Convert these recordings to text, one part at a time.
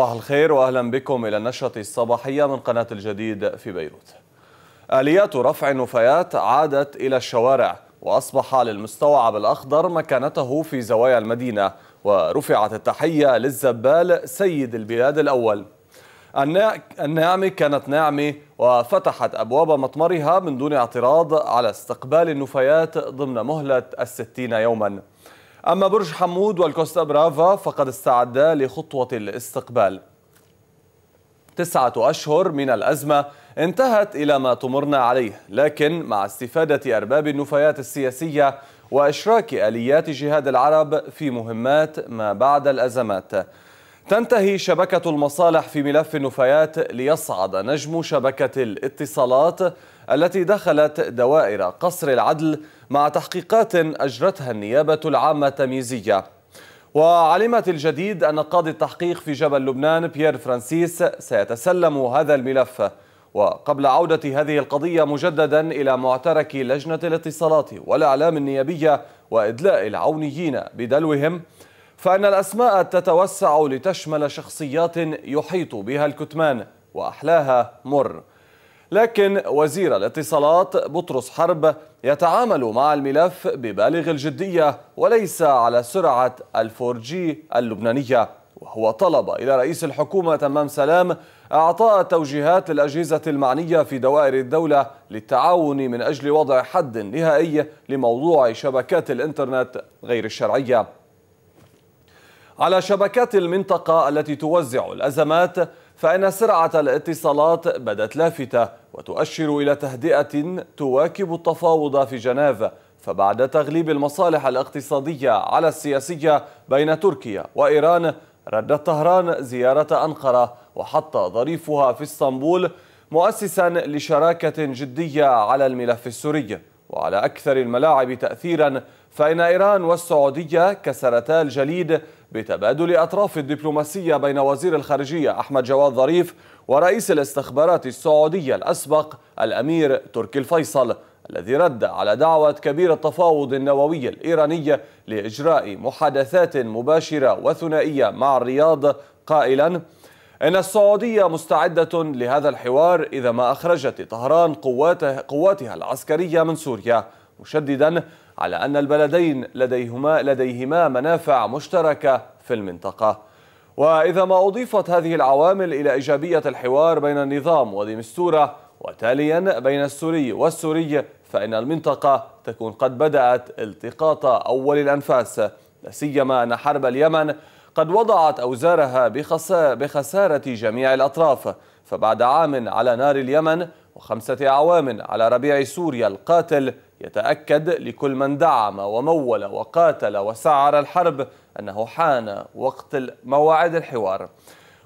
صباح الخير واهلا بكم الى النشره الصباحيه من قناه الجديد في بيروت. اليات رفع النفايات عادت الى الشوارع واصبح للمستوعب الاخضر مكانته في زوايا المدينه ورفعت التحيه للزبال سيد البلاد الاول. النعمة كانت ناعمة وفتحت أبواب مطمرها من دون اعتراض على استقبال النفايات ضمن مهلة الستين يوماً أما برج حمود والكوستا برافا فقد استعدا لخطوة الاستقبال تسعة أشهر من الأزمة انتهت إلى ما تمرنا عليه لكن مع استفادة أرباب النفايات السياسية وإشراك آليات جهاد العرب في مهمات ما بعد الأزمات تنتهي شبكة المصالح في ملف النفايات ليصعد نجم شبكة الاتصالات التي دخلت دوائر قصر العدل مع تحقيقات أجرتها النيابة العامة التمييزية وعلمت الجديد أن قاضي التحقيق في جبل لبنان بيير فرانسيس سيتسلم هذا الملف وقبل عودة هذه القضية مجددا إلى معترك لجنة الاتصالات والإعلام النيابية وإدلاء العونيين بدلوهم فأن الأسماء تتوسع لتشمل شخصيات يحيط بها الكتمان وأحلاها مر لكن وزير الاتصالات بطرس حرب يتعامل مع الملف ببالغ الجدية وليس على سرعة الفورجي اللبنانية وهو طلب إلى رئيس الحكومة تمام سلام أعطاء توجيهات للأجهزة المعنية في دوائر الدولة للتعاون من أجل وضع حد نهائي لموضوع شبكات الإنترنت غير الشرعية على شبكات المنطقة التي توزع الأزمات فإن سرعة الاتصالات بدت لافتة وتؤشر إلى تهدئة تواكب التفاوض في جنيف فبعد تغليب المصالح الاقتصادية على السياسية بين تركيا وإيران ردت طهران زيارة أنقرة وحط ظريفها في اسطنبول مؤسسا لشراكة جدية على الملف السوري وعلى أكثر الملاعب تأثيرا فإن إيران والسعودية كسرتا الجليد بتبادل أطراف الدبلوماسية بين وزير الخارجية أحمد جواد ظريف ورئيس الاستخبارات السعودية الأسبق الأمير تركي الفيصل الذي رد على دعوة كبير التفاوض النووي الإيراني لإجراء محادثات مباشرة وثنائية مع الرياض قائلا إن السعودية مستعدة لهذا الحوار إذا ما أخرجت طهران قواتها, قواتها العسكرية من سوريا مشددا على أن البلدين لديهما, لديهما منافع مشتركة في المنطقة وإذا ما أضيفت هذه العوامل إلى إيجابية الحوار بين النظام وديمستورة وتاليا بين السوري والسوري فإن المنطقة تكون قد بدأت التقاط أول الأنفاس لا سيما أن حرب اليمن قد وضعت أوزارها بخسارة جميع الأطراف فبعد عام على نار اليمن وخمسة أعوام على ربيع سوريا القاتل يتأكد لكل من دعم ومول وقاتل وسعر الحرب أنه حان وقت مواعيد الحوار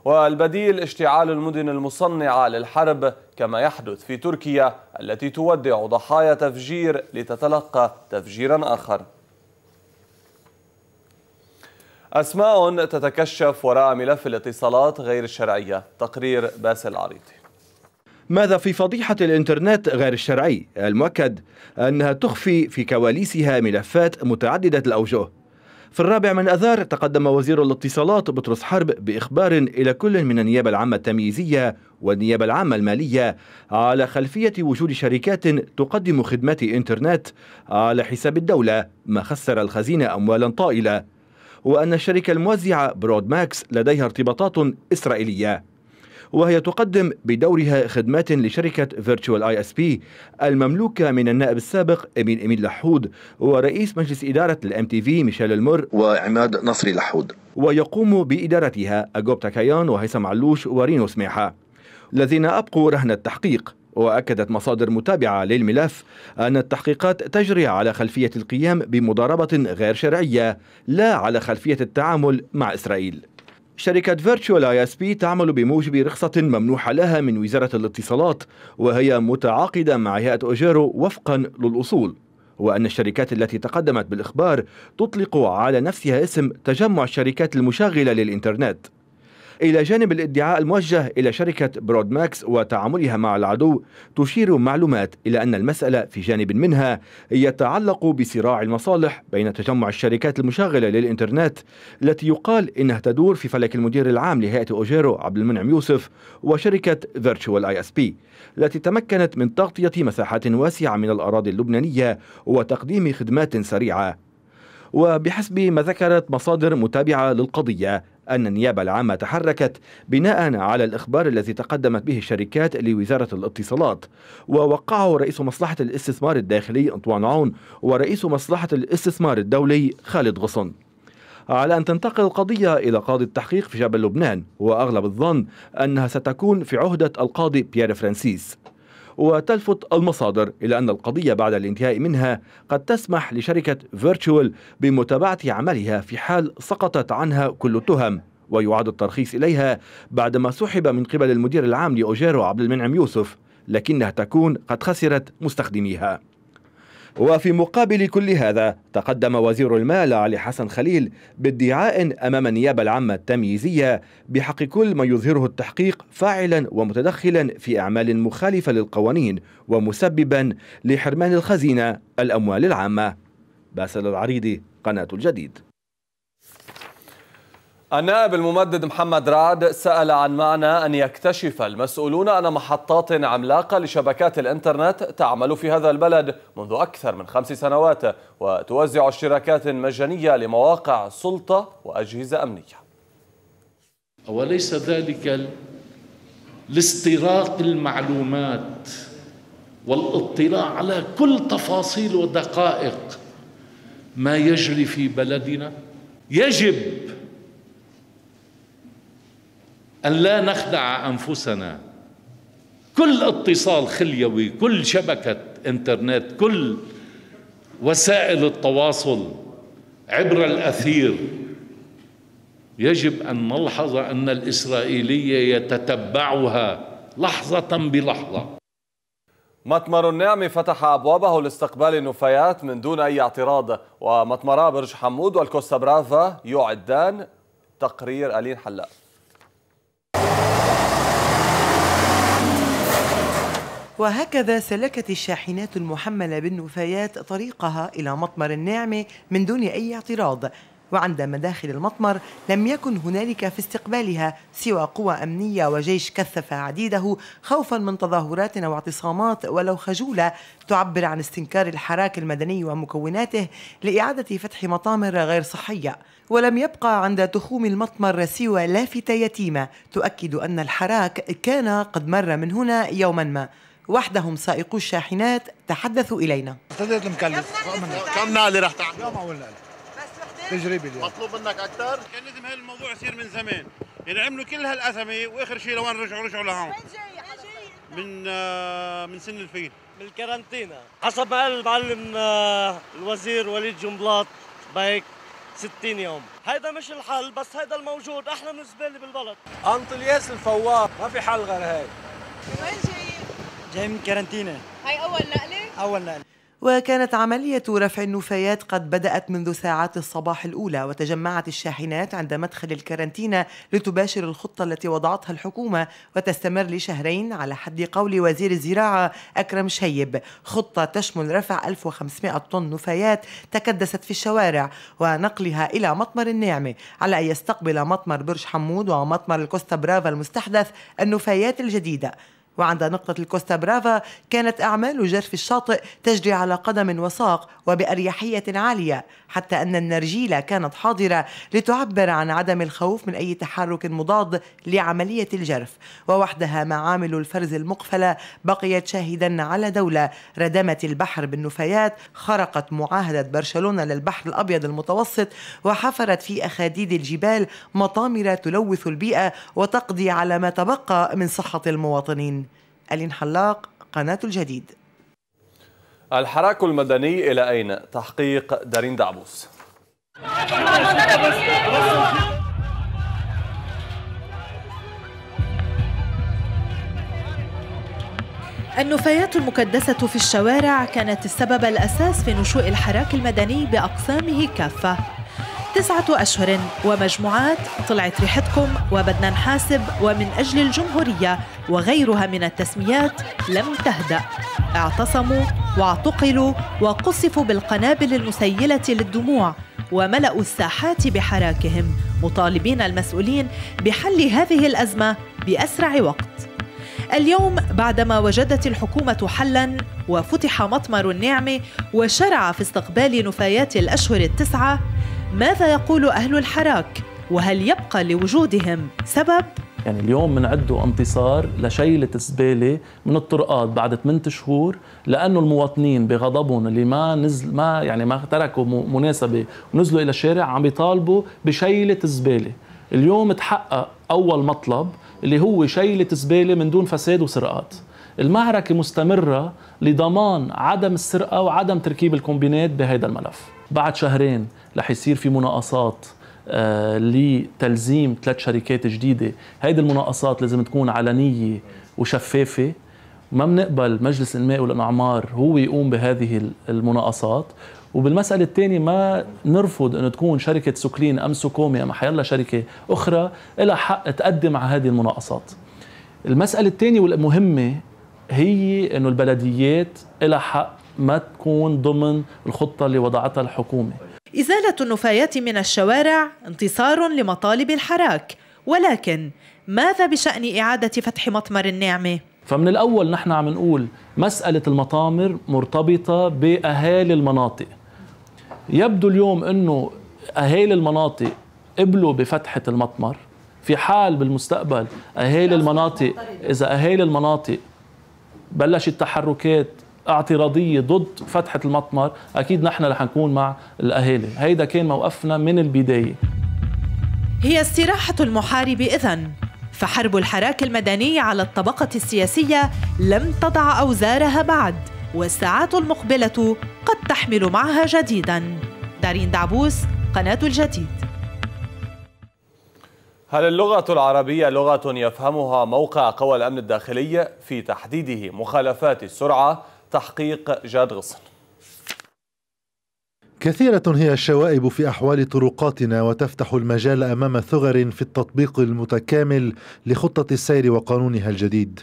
والبديل اشتعال المدن المصنعة للحرب كما يحدث في تركيا التي تودع ضحايا تفجير لتتلقى تفجيرا آخر أسماء تتكشف وراء ملف الاتصالات غير الشرعية تقرير باسل العريضي ماذا في فضيحة الإنترنت غير الشرعي؟ المؤكد أنها تخفي في كواليسها ملفات متعددة الأوجه في الرابع من أذار تقدم وزير الاتصالات بطرس حرب بإخبار إلى كل من النيابة العامة التمييزية والنيابة العامة المالية على خلفية وجود شركات تقدم خدمات إنترنت على حساب الدولة ما خسر الخزينة أموالا طائلة وأن الشركة الموزعة برود ماكس لديها ارتباطات إسرائيلية وهي تقدم بدورها خدمات لشركة فيرتشوال اي اس بي المملوكة من النائب السابق أمين أمين لحود ورئيس مجلس إدارة الام تي في ميشيل المر وعماد نصري لحود ويقوم بإدارتها أجوب تاكايان وهيثم علوش ورينو سميحة الذين أبقوا رهن التحقيق وأكدت مصادر متابعة للملف أن التحقيقات تجري على خلفية القيام بمضاربة غير شرعية لا على خلفية التعامل مع إسرائيل شركة فيرتشوال اي اس بي تعمل بموجب رخصة ممنوحة لها من وزارة الاتصالات وهي متعاقدة مع هيئة أوجيرو وفقا للأصول وأن الشركات التي تقدمت بالإخبار تطلق على نفسها اسم تجمع الشركات المشغلة للإنترنت إلى جانب الادعاء الموجه إلى شركة برودماكس وتعاملها مع العدو تشير معلومات إلى أن المسألة في جانب منها يتعلق بصراع المصالح بين تجمع الشركات المشغلة للإنترنت التي يقال إنها تدور في فلك المدير العام لهيئة أوجيرو عبد المنعم يوسف وشركة فيرتشوال اي اس بي التي تمكنت من تغطية مساحات واسعة من الأراضي اللبنانية وتقديم خدمات سريعة وبحسب ما ذكرت مصادر متابعة للقضية أن النيابة العامة تحركت بناء على الإخبار الذي تقدمت به الشركات لوزارة الاتصالات ووقعه رئيس مصلحة الاستثمار الداخلي أنطوان عون ورئيس مصلحة الاستثمار الدولي خالد غصن على أن تنتقل القضية إلى قاضي التحقيق في جبل لبنان وأغلب الظن أنها ستكون في عهدة القاضي بيير فرانسيس وتلفت المصادر إلى أن القضية بعد الانتهاء منها قد تسمح لشركة فيرتشوال بمتابعة عملها في حال سقطت عنها كل التهم ويعاد الترخيص إليها بعدما سحب من قبل المدير العام لأوجيرو عبد المنعم يوسف لكنها تكون قد خسرت مستخدميها وفي مقابل كل هذا تقدم وزير المال علي حسن خليل بادعاء امام النيابه العامه التمييزيه بحق كل ما يظهره التحقيق فاعلا ومتدخلا في اعمال مخالفه للقوانين ومسببا لحرمان الخزينه الاموال العامه باسل العريضي قناه الجديد النائب الممدد محمد رعد سأل عن معنى أن يكتشف المسؤولون أن محطات عملاقة لشبكات الإنترنت تعمل في هذا البلد منذ أكثر من خمس سنوات وتوزع اشتراكات مجانية لمواقع سلطة وأجهزة أمنية وليس ذلك لاستراق المعلومات والاطلاع على كل تفاصيل ودقائق ما يجري في بلدنا يجب أن لا نخدع أنفسنا كل اتصال خليوي كل شبكة إنترنت كل وسائل التواصل عبر الأثير يجب أن نلحظ أن الإسرائيلية يتتبعها لحظة بلحظة مطمر النعم فتح أبوابه لاستقبال النفايات من دون أي اعتراض ومطمرا برج حمود والكوستا برافا يعدان تقرير ألين حلاق وهكذا سلكت الشاحنات المحملة بالنفايات طريقها إلى مطمر النعمة من دون أي اعتراض وعند مداخل المطمر لم يكن هنالك في استقبالها سوى قوى أمنية وجيش كثف عديده خوفا من تظاهرات أو اعتصامات ولو خجولة تعبر عن استنكار الحراك المدني ومكوناته لإعادة فتح مطامر غير صحية ولم يبقى عند تخوم المطمر سوى لافتة يتيمة تؤكد أن الحراك كان قد مر من هنا يوما ما وحدهم سائقو الشاحنات تحدثوا إلينا ابتديت مكلف كم نقلة رح تعمل؟ يوم أول نقلة تجريبي اليوم مطلوب منك أكثر؟ كان لازم هالموضوع يصير من زمان يعني عملوا كل هالأزمة وآخر شيء لوين رجعوا رجعوا لهون من جاي آه، من سن الفيل من الكارنتينا حسب ما قال المعلم آه، الوزير وليد جنبلاط بهيك 60 يوم هيدا مش الحل بس هيدا الموجود احلى من الزباله بالبلد انطلياس الفوار ما في حل غير هيك جاي من كارنتينا هاي أول نقلة؟ أول نقلة وكانت عملية رفع النفايات قد بدأت منذ ساعات الصباح الأولى وتجمعت الشاحنات عند مدخل الكارنتينا لتباشر الخطة التي وضعتها الحكومة وتستمر لشهرين على حد قول وزير الزراعة أكرم شيب خطة تشمل رفع 1500 طن نفايات تكدست في الشوارع ونقلها إلى مطمر النعمة على أن يستقبل مطمر برج حمود ومطمر الكوستا برافا المستحدث النفايات الجديدة وعند نقطة الكوستا برافا كانت أعمال جرف الشاطئ تجري على قدم وساق وبأريحية عالية حتى أن النرجيلة كانت حاضرة لتعبر عن عدم الخوف من أي تحرك مضاد لعملية الجرف ووحدها معامل الفرز المقفلة بقيت شاهدا على دولة ردمت البحر بالنفايات خرقت معاهدة برشلونة للبحر الأبيض المتوسط وحفرت في أخاديد الجبال مطامر تلوث البيئة وتقضي على ما تبقى من صحة المواطنين ألين حلاق قناة الجديد الحراك المدني إلى أين؟ تحقيق دارين دعبوس النفايات المكدسة في الشوارع كانت السبب الأساس في نشوء الحراك المدني بأقسامه كافة تسعة أشهر ومجموعات طلعت ريحتكم وبدنا نحاسب ومن أجل الجمهورية وغيرها من التسميات لم تهدأ اعتصموا واعتقلوا وقصفوا بالقنابل المسيلة للدموع وملأوا الساحات بحراكهم مطالبين المسؤولين بحل هذه الأزمة بأسرع وقت اليوم بعدما وجدت الحكومة حلا وفتح مطمر النعمة وشرع في استقبال نفايات الأشهر التسعة ماذا يقول أهل الحراك؟ وهل يبقى لوجودهم سبب؟ يعني اليوم منعدوا انتصار لشيلة الزبالة من الطرقات بعد 8 شهور لأنه المواطنين بغضبهم اللي ما نزل ما يعني ما تركوا مناسبة ونزلوا إلى الشارع عم بيطالبوا بشيلة الزبالة اليوم تحقق أول مطلب اللي هو شيلة زبالة من دون فساد وسرقات المعركة مستمرة لضمان عدم السرقة وعدم تركيب الكومبينات بهذا الملف بعد شهرين رح يصير في مناقصات آه لتلزيم ثلاث شركات جديدة هيدي المناقصات لازم تكون علنية وشفافة ما بنقبل مجلس الانماء والاعمار هو يقوم بهذه المناقصات وبالمسألة الثانية ما نرفض أن تكون شركة سوكلين أم سوكومي أم حيلا شركة أخرى لها حق تقدم على هذه المناقصات المسألة الثانية والمهمة هي أنه البلديات لها حق ما تكون ضمن الخطة اللي وضعتها الحكومة إزالة النفايات من الشوارع انتصار لمطالب الحراك ولكن ماذا بشأن إعادة فتح مطمر النعمة؟ فمن الأول نحن عم نقول مسألة المطامر مرتبطة بأهالي المناطق يبدو اليوم أنه أهالي المناطق قبلوا بفتحة المطمر في حال بالمستقبل أهالي المناطق إذا أهالي المناطق بلشت تحركات اعتراضيه ضد فتحه المطمر اكيد نحن رح نكون مع الاهالي هيدا كان موقفنا من البدايه هي استراحه المحارب اذا فحرب الحراك المدني على الطبقه السياسيه لم تضع اوزارها بعد والساعات المقبله قد تحمل معها جديدا دارين دعبوس قناه الجديد هل اللغة العربية لغة يفهمها موقع قوى الأمن الداخلي في تحديده مخالفات السرعة تحقيق جاد غصن كثيرة هي الشوائب في أحوال طرقاتنا وتفتح المجال أمام ثغر في التطبيق المتكامل لخطة السير وقانونها الجديد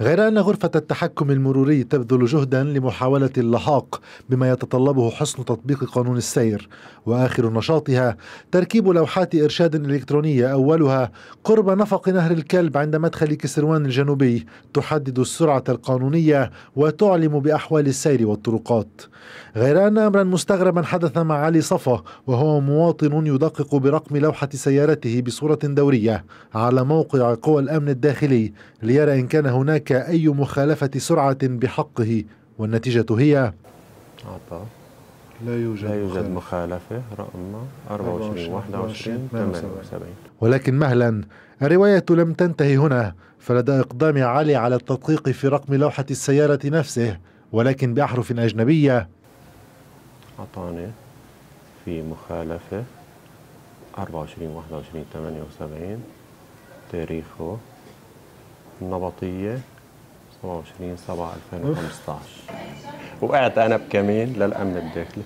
غير أن غرفة التحكم المروري تبذل جهدا لمحاولة اللحاق بما يتطلبه حسن تطبيق قانون السير وآخر نشاطها تركيب لوحات إرشاد إلكترونية أولها قرب نفق نهر الكلب عند مدخل كسروان الجنوبي تحدد السرعة القانونية وتعلم بأحوال السير والطرقات غير أن أمرا مستغربا حدث مع علي صفا وهو مواطن يدقق برقم لوحة سيارته بصورة دورية على موقع قوى الأمن الداخلي ليرى إن كان هناك أي مخالفة سرعة بحقه والنتيجة هي عطا لا يوجد لا يوجد مخالفة رقم 24 21 78 ولكن مهلا الرواية لم تنتهي هنا فلدى إقدام علي على التدقيق في رقم لوحة السيارة نفسه ولكن بأحرف أجنبية أعطاني في مخالفة أربعة وعشرين واحد وعشرين ثمانية وسبعين تاريخه النبطية سبعة وعشرين سبعة ألفين وخمسطعش وقعت أنا بكمين للأمن الداخلي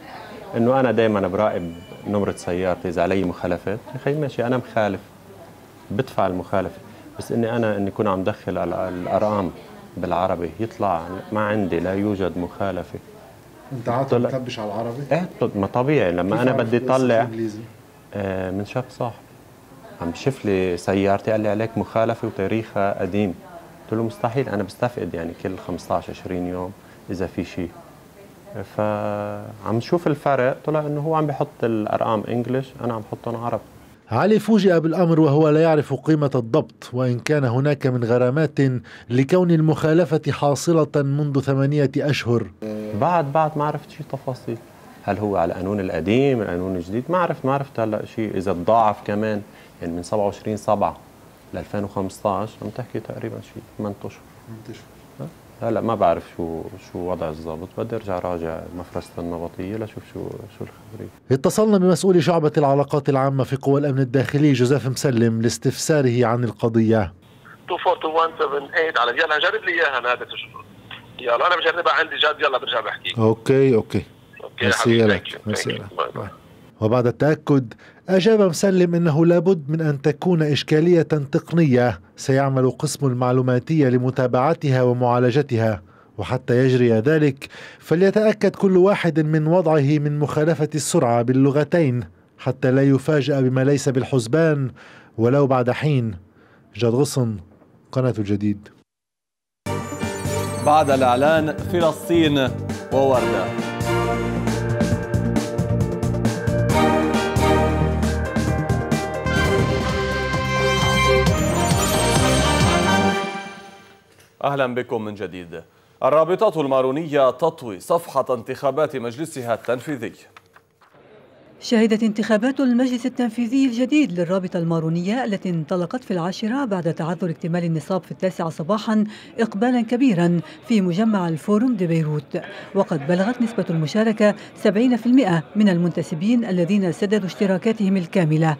إنه أنا دايما براقب نمرة سيارتي إذا علي مخالفات يا ماشي أنا مخالف بدفع المخالفة بس إني أنا إني أكون عم دخل الأرقام بالعربي يطلع ما عندي لا يوجد مخالفة انت عاطل بتلبش على العربي؟ ايه ما طبيعي لما انا بدي اطلع آه من شاب صاحبي عم شف لي سيارتي قال لي عليك مخالفه وتاريخها قديم قلت له مستحيل انا بستفقد يعني كل 15 20 يوم اذا في شيء فعم شوف الفرق طلع انه هو عم بحط الارقام انجلش انا عم بحطهم عربي علي فوجئ بالامر وهو لا يعرف قيمه الضبط وان كان هناك من غرامات لكون المخالفه حاصله منذ ثمانيه اشهر بعد بعد ما عرفت شيء تفاصيل هل هو على القانون القديم القانون الجديد ما عرفت ما عرفت هلا شيء اذا تضاعف كمان يعني من 27 7 ل 2015 عم تحكي تقريبا شيء 8 اشهر هلا ما بعرف شو شو وضع الضابط بدي ارجع راجع مفرزة النبطيه لشوف شو شو الخبريه اتصلنا بمسؤول شعبه العلاقات العامه في قوى الامن الداخلي جوزيف مسلم لاستفساره عن القضيه 242178 على يلا جرب لي اياها انا هذا يلا انا بجربها عندي جد يلا برجع بحكي اوكي اوكي اوكي ميرسي لك ميرسي وبعد التاكد أجاب مسلم أنه لابد من أن تكون إشكالية تقنية سيعمل قسم المعلوماتية لمتابعتها ومعالجتها وحتى يجري ذلك فليتأكد كل واحد من وضعه من مخالفة السرعة باللغتين حتى لا يفاجأ بما ليس بالحسبان ولو بعد حين جاد غصن قناة الجديد بعد الإعلان فلسطين ووردة أهلا بكم من جديد الرابطة المارونية تطوي صفحة انتخابات مجلسها التنفيذي شهدت انتخابات المجلس التنفيذي الجديد للرابطة المارونية التي انطلقت في العاشرة بعد تعذر اكتمال النصاب في التاسعة صباحا إقبالا كبيرا في مجمع الفورم دي بيروت وقد بلغت نسبة المشاركة 70% من المنتسبين الذين سددوا اشتراكاتهم الكاملة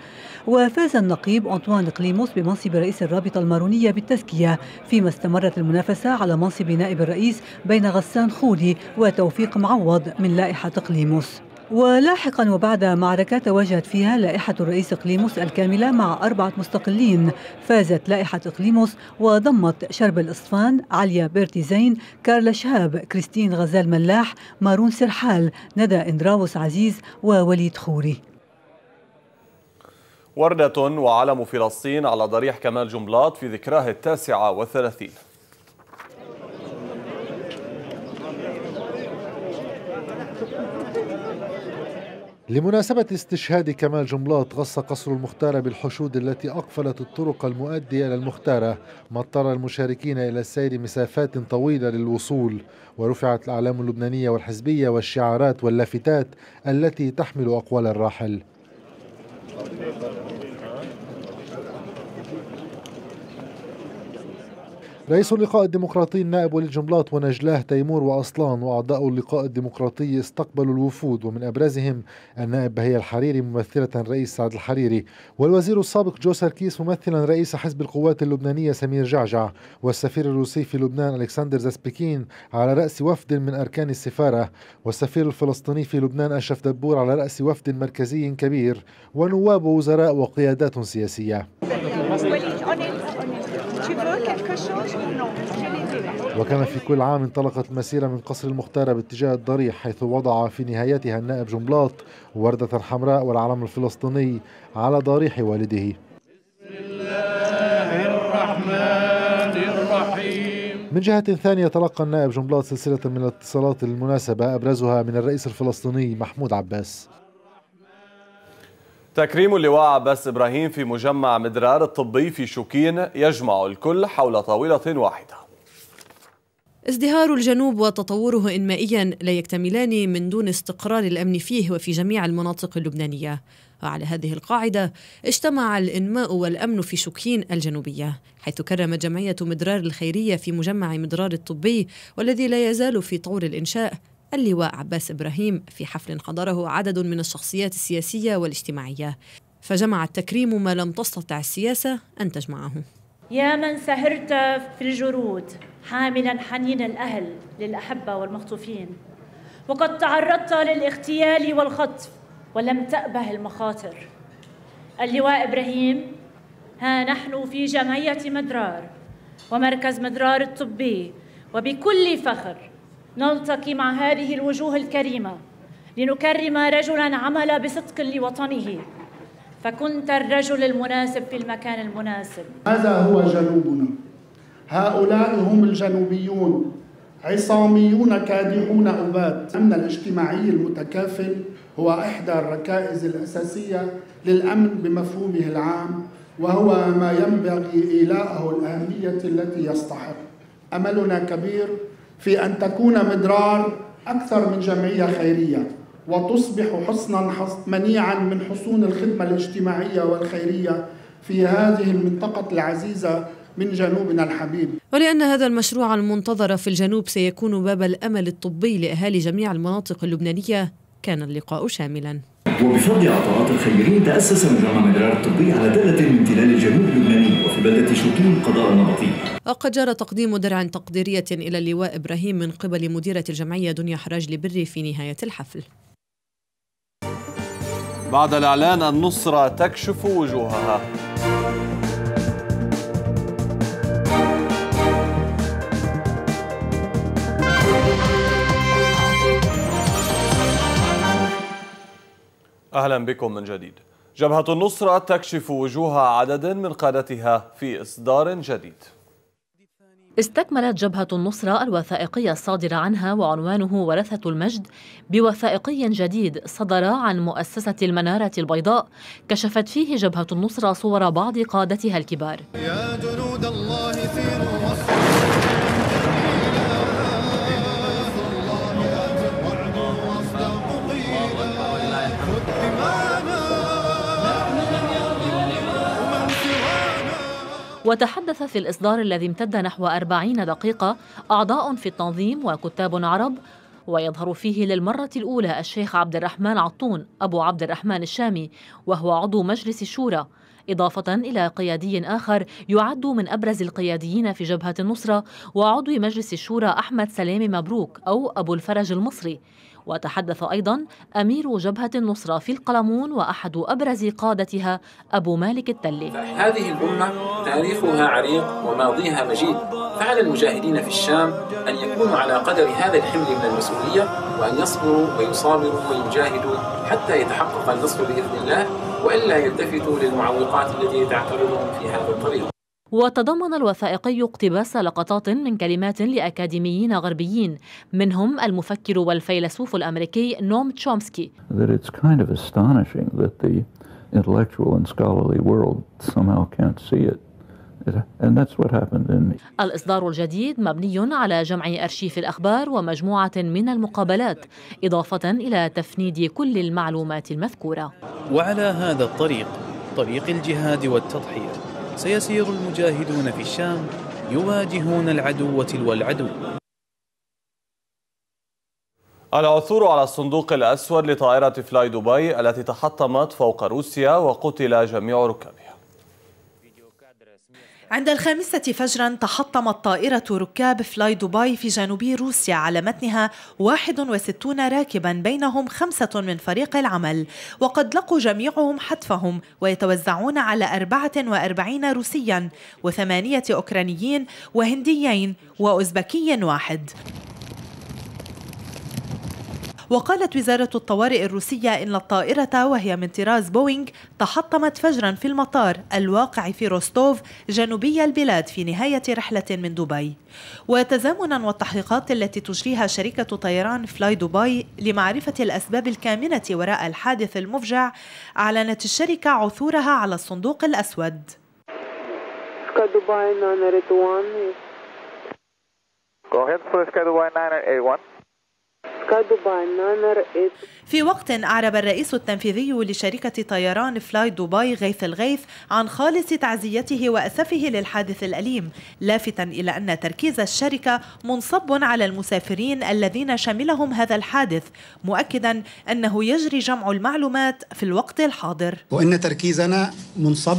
وفاز النقيب أنطوان قليموس بمنصب رئيس الرابطة المارونية بالتزكية فيما استمرت المنافسة على منصب نائب الرئيس بين غسان خولي وتوفيق معوض من لائحة قليموس ولاحقا وبعد معركة تواجهت فيها لائحة الرئيس إقليموس الكاملة مع أربعة مستقلين فازت لائحة إقليموس وضمت شرب الإصفان عليا بيرتي زين كارلا شهاب كريستين غزال ملاح مارون سرحال ندى إندراوس عزيز ووليد خوري وردة وعلم فلسطين على ضريح كمال جملات في ذكراه التاسعة والثلاثين لمناسبة استشهاد كمال جملاط غص قصر المختارة بالحشود التي أقفلت الطرق المؤدية إلى المختارة ما اضطر المشاركين إلى السير مسافات طويلة للوصول ورفعت الأعلام اللبنانية والحزبية والشعارات واللافتات التي تحمل أقوال الراحل رئيس اللقاء الديمقراطي النائب وليد ونجلاه تيمور وأصلان وأعضاء اللقاء الديمقراطي استقبلوا الوفود ومن أبرزهم النائب بهي الحريري ممثلة رئيس سعد الحريري والوزير السابق جو سركيس ممثلا رئيس حزب القوات اللبنانية سمير جعجع والسفير الروسي في لبنان ألكسندر زاسبيكين على رأس وفد من أركان السفارة والسفير الفلسطيني في لبنان أشرف دبور على رأس وفد مركزي كبير ونواب وزراء وقيادات سياسية وكان في كل عام انطلقت المسيرة من قصر المختارة باتجاه الضريح حيث وضع في نهايتها النائب جنبلاط وردة حمراء والعلم الفلسطيني على ضريح والده من جهة ثانية تلقى النائب جنبلاط سلسلة من الاتصالات المناسبة أبرزها من الرئيس الفلسطيني محمود عباس تكريم اللواء عباس إبراهيم في مجمع مدرار الطبي في شوكين يجمع الكل حول طاولة واحدة ازدهار الجنوب وتطوره إنمائيا لا يكتملان من دون استقرار الأمن فيه وفي جميع المناطق اللبنانية وعلى هذه القاعدة اجتمع الإنماء والأمن في شوكين الجنوبية حيث كرمت جمعية مدرار الخيرية في مجمع مدرار الطبي والذي لا يزال في طور الإنشاء اللواء عباس إبراهيم في حفل حضره عدد من الشخصيات السياسية والاجتماعية فجمع التكريم ما لم تستطع السياسة أن تجمعه يا من سهرت في الجرود حاملا حنين الأهل للأحبة والمخطوفين وقد تعرضت للاغتيال والخطف ولم تأبه المخاطر اللواء إبراهيم ها نحن في جمعية مدرار ومركز مدرار الطبي وبكل فخر نلتقي مع هذه الوجوه الكريمة لنكرم رجلا عمل بصدق لوطنه فكنت الرجل المناسب في المكان المناسب هذا هو جنوبنا هؤلاء هم الجنوبيون عصاميون كادحون أبات الأمن الاجتماعي المتكافل هو إحدى الركائز الأساسية للأمن بمفهومه العام وهو ما ينبغي إيلاءه الأهمية التي يستحق أملنا كبير في أن تكون مدرار أكثر من جمعية خيرية وتصبح حصنا منيعا من حصون الخدمة الاجتماعية والخيرية في هذه المنطقة العزيزة من جنوبنا الحبيب ولأن هذا المشروع المنتظر في الجنوب سيكون باب الأمل الطبي لأهالي جميع المناطق اللبنانية كان اللقاء شاملا وبفضل عطاءات الخيرين تأسس مجمع مدرار الطبي على دلة من تلال الجنوب اللبناني وفي بلدة شكيم قضاء النبطي وقد جرى تقديم درع تقديرية إلى اللواء إبراهيم من قبل مديرة الجمعية دنيا حراج لبري في نهاية الحفل بعد الإعلان النصرة تكشف وجوهها أهلا بكم من جديد جبهة النصرة تكشف وجوه عدد من قادتها في إصدار جديد استكملت جبهة النصرة الوثائقية الصادرة عنها وعنوانه ورثة المجد بوثائقي جديد صدر عن مؤسسة المنارة البيضاء كشفت فيه جبهة النصرة صور بعض قادتها الكبار يا جنود الله مصر وتحدث في الإصدار الذي امتد نحو أربعين دقيقة أعضاء في التنظيم وكتاب عرب ويظهر فيه للمرة الأولى الشيخ عبد الرحمن عطون أبو عبد الرحمن الشامي وهو عضو مجلس الشورى إضافة إلى قيادي آخر يعد من أبرز القياديين في جبهة النصرة وعضو مجلس الشورى أحمد سلام مبروك أو أبو الفرج المصري وتحدث أيضا أمير جبهة النصرة في القلمون وأحد أبرز قادتها أبو مالك التلي هذه الأمة تاريخها عريق وماضيها مجيد فعلى المجاهدين في الشام أن يكونوا على قدر هذا الحمل من المسؤولية وأن يصبروا ويصابروا ويجاهدوا حتى يتحقق النصر بإذن الله والا يلتفتوا للمعوقات التي تعترضهم في هذا الطريق وتضمن الوثائقي اقتباس لقطات من كلمات لأكاديميين غربيين منهم المفكر والفيلسوف الأمريكي نوم تشومسكي that it's kind of astonishing that the intellectual and scholarly world somehow can't see it الإصدار الجديد مبني على جمع أرشيف الأخبار ومجموعة من المقابلات إضافة إلى تفنيد كل المعلومات المذكورة وعلى هذا الطريق طريق الجهاد والتضحية سيسير المجاهدون في الشام يواجهون العدو تلو العدو العثور على الصندوق الأسود لطائرة فلاي دبي التي تحطمت فوق روسيا وقتل جميع ركابها عند الخامسة فجرا تحطمت طائرة ركاب فلاي دبي في جنوب روسيا على متنها 61 راكبا بينهم خمسة من فريق العمل وقد لقوا جميعهم حتفهم ويتوزعون على 44 روسيا وثمانية أوكرانيين وهنديين وأوزبكي واحد وقالت وزارة الطوارئ الروسية إن الطائرة وهي من طراز بوينغ تحطمت فجرا في المطار الواقع في روستوف جنوبي البلاد في نهاية رحلة من دبي وتزامنا والتحقيقات التي تجريها شركة طيران فلاي دبي لمعرفة الأسباب الكامنة وراء الحادث المفجع أعلنت الشركة عثورها على الصندوق الأسود Go ahead Sky Dubai 981. في وقت أعرب الرئيس التنفيذي لشركة طيران فلاي دبي غيث الغيث عن خالص تعزيته وأسفه للحادث الأليم لافتا إلى أن تركيز الشركة منصب على المسافرين الذين شملهم هذا الحادث مؤكدا أنه يجري جمع المعلومات في الوقت الحاضر وإن تركيزنا منصب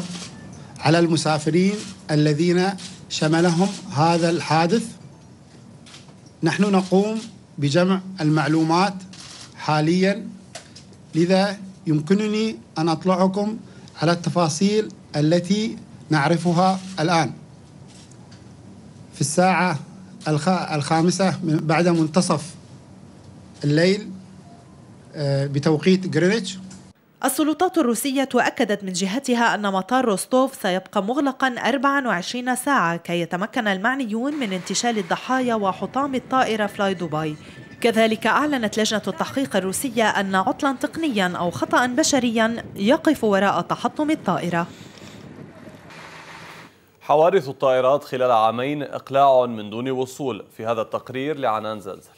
على المسافرين الذين شملهم هذا الحادث نحن نقوم بجمع المعلومات حاليا لذا يمكنني أن أطلعكم على التفاصيل التي نعرفها الآن في الساعة الخامسة بعد منتصف الليل آه، بتوقيت جرينتش السلطات الروسية أكدت من جهتها أن مطار روستوف سيبقى مغلقا 24 ساعة كي يتمكن المعنيون من انتشال الضحايا وحطام الطائرة فلاي دبي كذلك أعلنت لجنة التحقيق الروسية أن عطلا تقنيا أو خطأ بشريا يقف وراء تحطم الطائرة حوادث الطائرات خلال عامين إقلاع من دون وصول في هذا التقرير لعنان زلزل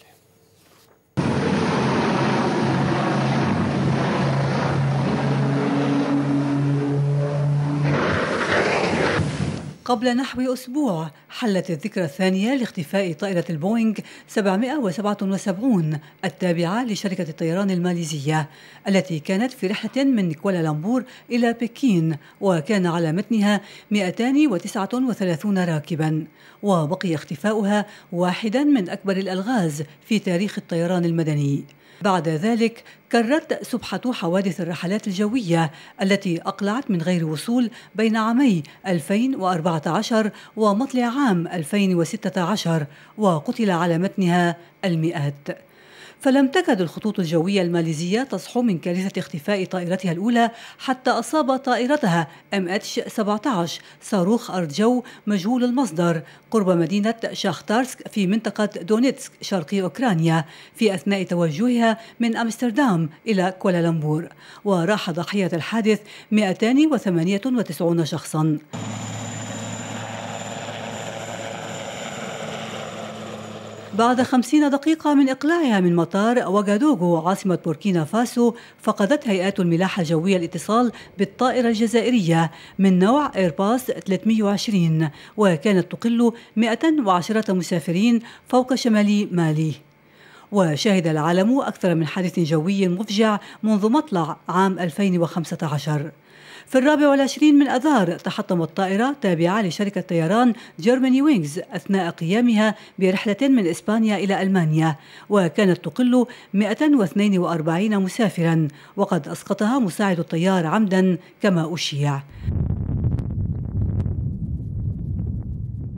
قبل نحو أسبوع حلت الذكرى الثانية لاختفاء طائرة البوينغ 777 التابعة لشركة الطيران الماليزية التي كانت في رحلة من كوالالمبور إلى بكين وكان على متنها 239 راكبا وبقي اختفاؤها واحدا من أكبر الألغاز في تاريخ الطيران المدني بعد ذلك كررت سبحة حوادث الرحلات الجوية التي أقلعت من غير وصول بين عامي 2014 ومطلع عام 2016 وقتل على متنها المئات فلم تكد الخطوط الجوية الماليزية تصحو من كارثة اختفاء طائرتها الأولى حتى أصاب طائرتها MH17 صاروخ أرض جو مجهول المصدر قرب مدينة شاختارسك في منطقة دونيتسك شرقي أوكرانيا في أثناء توجهها من أمستردام إلى كوالالمبور وراح ضحية الحادث 298 شخصاً بعد خمسين دقيقة من إقلاعها من مطار وغادوغو عاصمة بوركينا فاسو فقدت هيئات الملاحة الجوية الاتصال بالطائرة الجزائرية من نوع إيرباص 320 وكانت تقل 110 مسافرين فوق شمال مالي وشهد العالم أكثر من حادث جوي مفجع منذ مطلع عام 2015 في الرابع والعشرين من أذار تحطمت طائرة تابعة لشركة طيران جيرماني وينجز أثناء قيامها برحلة من إسبانيا إلى ألمانيا وكانت تقل 142 مسافرا وقد أسقطها مساعد الطيار عمدا كما أشيع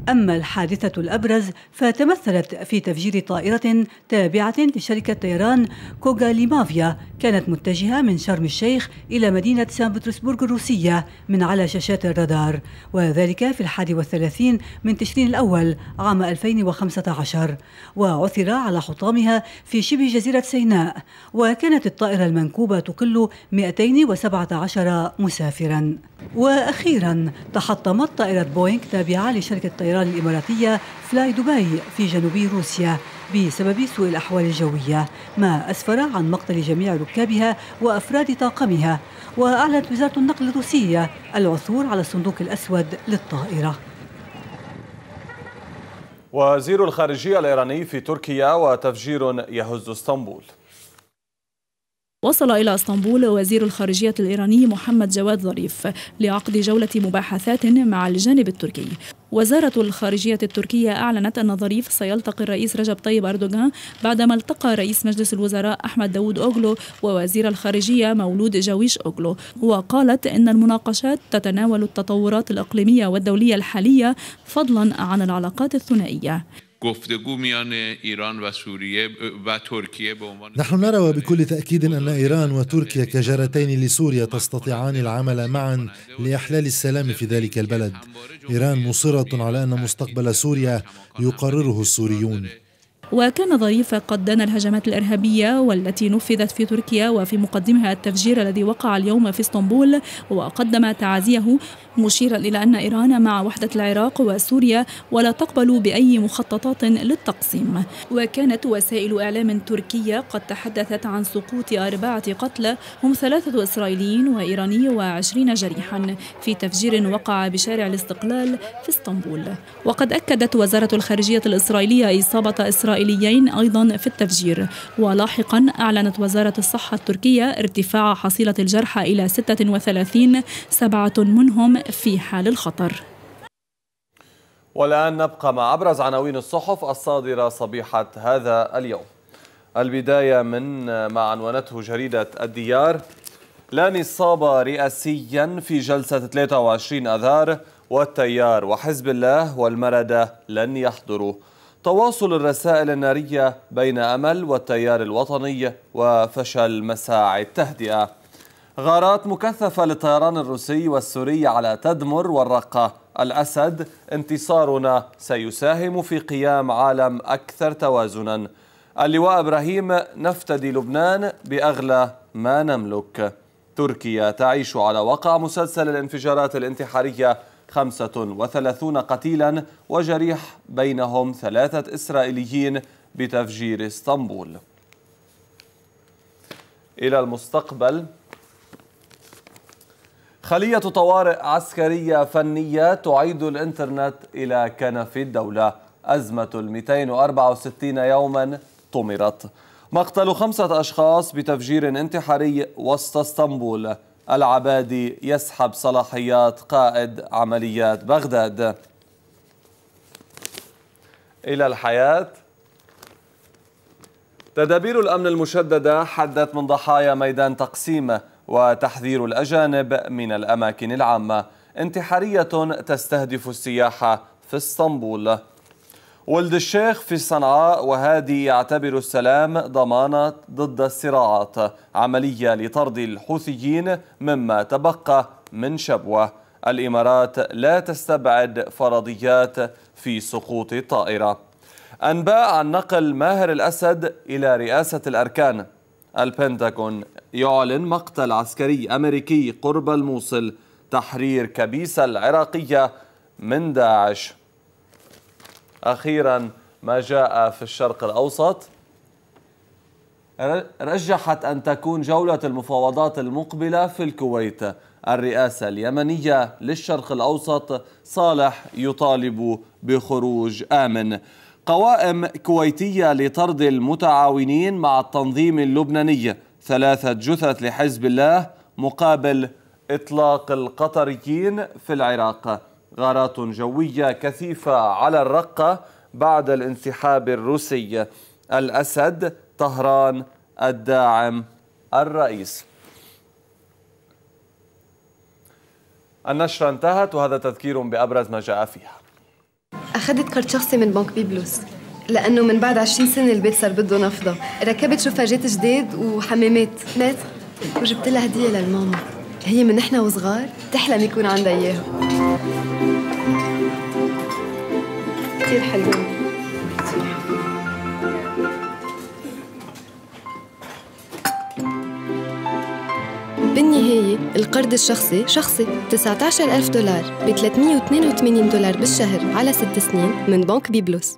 أما الحادثة الأبرز فتمثلت في تفجير طائرة تابعة لشركة طيران كوغا ليمافيا كانت متجهة من شرم الشيخ إلى مدينة سان بطرسبرغ الروسية من على شاشات الرادار وذلك في الحادي والثلاثين من تشرين الأول عام 2015 وعثر على حطامها في شبه جزيرة سيناء وكانت الطائرة المنكوبة تقل 217 مسافرا وأخيرا تحطمت طائرة بوينغ تابعة لشركة طيران الطيران الإماراتية فلاي دبي في جنوب روسيا بسبب سوء الأحوال الجوية ما أسفر عن مقتل جميع ركابها وأفراد طاقمها وأعلنت وزارة النقل الروسية العثور على الصندوق الأسود للطائرة وزير الخارجية الإيراني في تركيا وتفجير يهز اسطنبول وصل إلى اسطنبول وزير الخارجية الإيراني محمد جواد ظريف لعقد جولة مباحثات مع الجانب التركي وزارة الخارجية التركية أعلنت أن ظريف سيلتقي الرئيس رجب طيب أردوغان بعدما التقى رئيس مجلس الوزراء أحمد داوود أوغلو ووزير الخارجية مولود جاويش أوغلو وقالت إن المناقشات تتناول التطورات الإقليمية والدولية الحالية فضلا عن العلاقات الثنائية نحن نرى بكل تأكيد أن إيران وتركيا كجارتين لسوريا تستطيعان العمل معا لإحلال السلام في ذلك البلد إيران مصرة على أن مستقبل سوريا يقرره السوريون وكان ظريف قد دان الهجمات الإرهابية والتي نفذت في تركيا وفي مقدمها التفجير الذي وقع اليوم في اسطنبول وقدم تعازيه مشيرا إلى أن إيران مع وحدة العراق وسوريا ولا تقبل بأي مخططات للتقسيم وكانت وسائل إعلام تركية قد تحدثت عن سقوط أربعة قتلى هم ثلاثة إسرائيليين وإيراني وعشرين جريحا في تفجير وقع بشارع الاستقلال في اسطنبول وقد أكدت وزارة الخارجية الإسرائيلية إصابة إسرائيل الإسرائيليين أيضا في التفجير ولاحقا أعلنت وزارة الصحة التركية ارتفاع حصيلة الجرحى إلى 36 سبعة منهم في حال الخطر والآن نبقى مع أبرز عناوين الصحف الصادرة صبيحة هذا اليوم البداية من ما عنونته جريدة الديار لا نصاب رئاسيا في جلسة 23 أذار والتيار وحزب الله والمردة لن يحضروا تواصل الرسائل النارية بين أمل والتيار الوطني وفشل مساعي التهدئة غارات مكثفة للطيران الروسي والسوري على تدمر والرقة الأسد انتصارنا سيساهم في قيام عالم أكثر توازنا اللواء إبراهيم نفتدي لبنان بأغلى ما نملك تركيا تعيش على وقع مسلسل الانفجارات الانتحارية 35 قتيلا وجريح بينهم ثلاثة إسرائيليين بتفجير اسطنبول إلى المستقبل خلية طوارئ عسكرية فنية تعيد الإنترنت إلى كنف الدولة أزمة ال 264 يوما طمرت مقتل خمسة أشخاص بتفجير انتحاري وسط اسطنبول العبادي يسحب صلاحيات قائد عمليات بغداد إلى الحياة تدابير الأمن المشددة حدت من ضحايا ميدان تقسيم وتحذير الأجانب من الأماكن العامة انتحارية تستهدف السياحة في اسطنبول ولد الشيخ في صنعاء وهادي يعتبر السلام ضمانة ضد الصراعات عملية لطرد الحوثيين مما تبقى من شبوة الإمارات لا تستبعد فرضيات في سقوط الطائرة أنباء عن نقل ماهر الأسد إلى رئاسة الأركان البنتاغون يعلن مقتل عسكري أمريكي قرب الموصل تحرير كبيسة العراقية من داعش أخيرا ما جاء في الشرق الأوسط رجحت أن تكون جولة المفاوضات المقبلة في الكويت الرئاسة اليمنية للشرق الأوسط صالح يطالب بخروج آمن قوائم كويتية لطرد المتعاونين مع التنظيم اللبناني ثلاثة جثث لحزب الله مقابل إطلاق القطريين في العراق غارات جوية كثيفة على الرقة بعد الانسحاب الروسي الأسد طهران الداعم الرئيس النشرة انتهت وهذا تذكير بأبرز ما جاء فيها أخذت كرت شخصي من بنك بيبلوس لأنه من بعد 20 سنة البيت صار بده نفضة ركبت شوفاجات جديد وحمامات مات وجبت لها هدية للماما هي من نحن وصغار تحلم يكون عندها إياها كتير حلوة بالنهاية القرض الشخصي شخصي 19000 دولار ب 382 دولار بالشهر على 6 سنين من بنك بيبلوس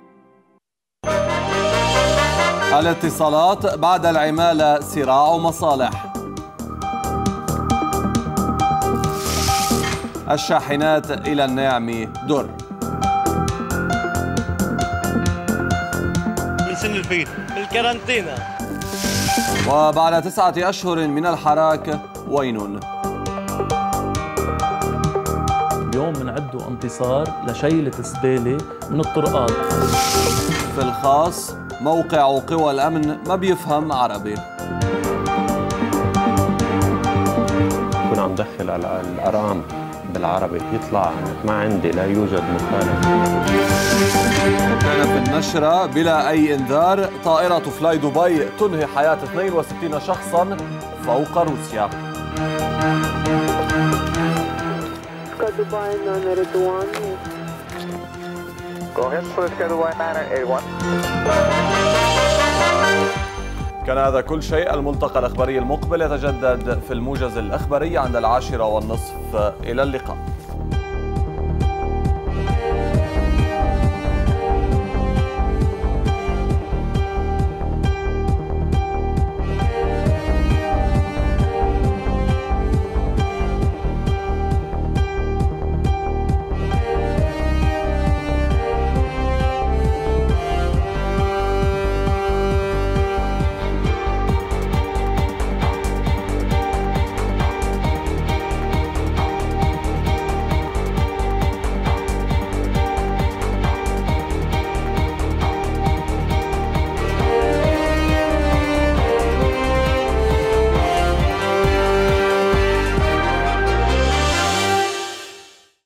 الاتصالات بعد العمالة صراع مصالح الشاحنات إلى النعم در فيه بالكرنتينا وبعد تسعة أشهر من الحراك وين اليوم بنعد انتصار لشيلة سبالة من الطرقات في الخاص موقع قوى الأمن ما بيفهم عربي كنا عم دخل على الأرقام بالعربي يطلع ما عندي لا يوجد مخالف كان في النشرة بلا أي إنذار طائرة فلاي دبي تنهي حياة 62 شخصا فوق روسيا كان هذا كل شيء الملتقى الأخباري المقبل يتجدد في الموجز الأخباري عند العاشرة والنصف إلى اللقاء